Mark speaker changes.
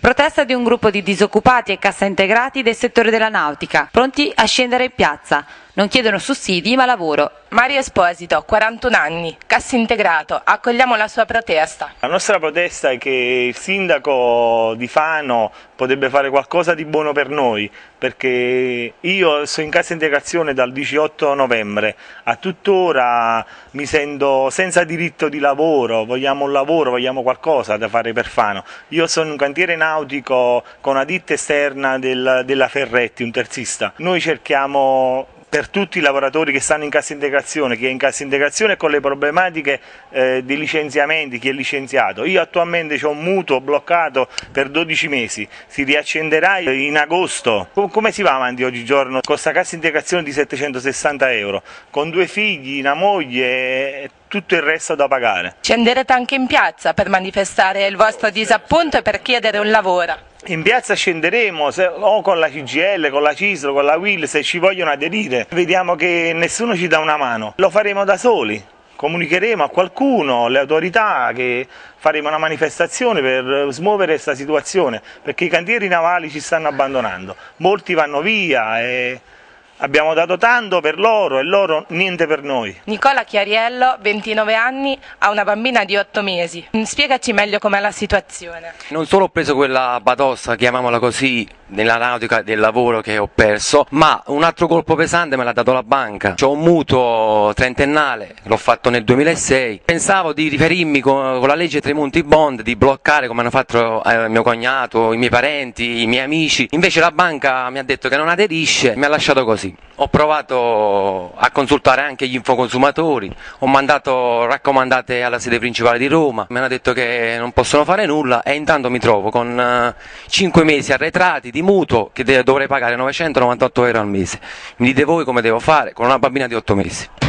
Speaker 1: Protesta di un gruppo di disoccupati e cassa integrati del settore della nautica, pronti a scendere in piazza. Non chiedono sussidi ma lavoro. Mario Esposito, 41 anni, cassa integrato, accogliamo la sua protesta.
Speaker 2: La nostra protesta è che il sindaco di Fano potrebbe fare qualcosa di buono per noi, perché io sono in cassa integrazione dal 18 novembre, a tuttora mi sento senza diritto di lavoro, vogliamo un lavoro, vogliamo qualcosa da fare per Fano. Io sono un cantiere nautico con una ditta esterna del, della Ferretti, un terzista. Noi cerchiamo per tutti i lavoratori che stanno in cassa integrazione, chi è in cassa integrazione con le problematiche eh, di licenziamenti, chi è licenziato. Io attualmente ho un mutuo bloccato per 12 mesi, si riaccenderà in agosto. Come si va avanti oggigiorno con questa cassa integrazione di 760 euro? Con due figli, una moglie e tutto il resto da pagare.
Speaker 1: Scenderete anche in piazza per manifestare il vostro disappunto e per chiedere un lavoro
Speaker 2: in piazza scenderemo se, o con la CGL, con la CISL, con la WIL se ci vogliono aderire. Vediamo che nessuno ci dà una mano, lo faremo da soli. Comunicheremo a qualcuno, alle autorità, che faremo una manifestazione per smuovere questa situazione, perché i cantieri navali ci stanno abbandonando, molti vanno via e Abbiamo dato tanto per loro e loro niente per noi.
Speaker 1: Nicola Chiariello, 29 anni, ha una bambina di 8 mesi. Spiegaci meglio com'è la situazione.
Speaker 3: Non solo ho preso quella batossa, chiamiamola così, nella nautica del lavoro che ho perso, ma un altro colpo pesante me l'ha dato la banca. C'ho un mutuo trentennale, l'ho fatto nel 2006. Pensavo di riferirmi con, con la legge Tremonti Bond, di bloccare come hanno fatto eh, mio cognato, i miei parenti, i miei amici. Invece la banca mi ha detto che non aderisce e mi ha lasciato così ho provato a consultare anche gli infoconsumatori, ho mandato raccomandate alla sede principale di Roma, mi hanno detto che non possono fare nulla e intanto mi trovo con 5 eh, mesi arretrati di mutuo che dovrei pagare 998 euro al mese. Mi dite voi come devo fare con una bambina di 8 mesi.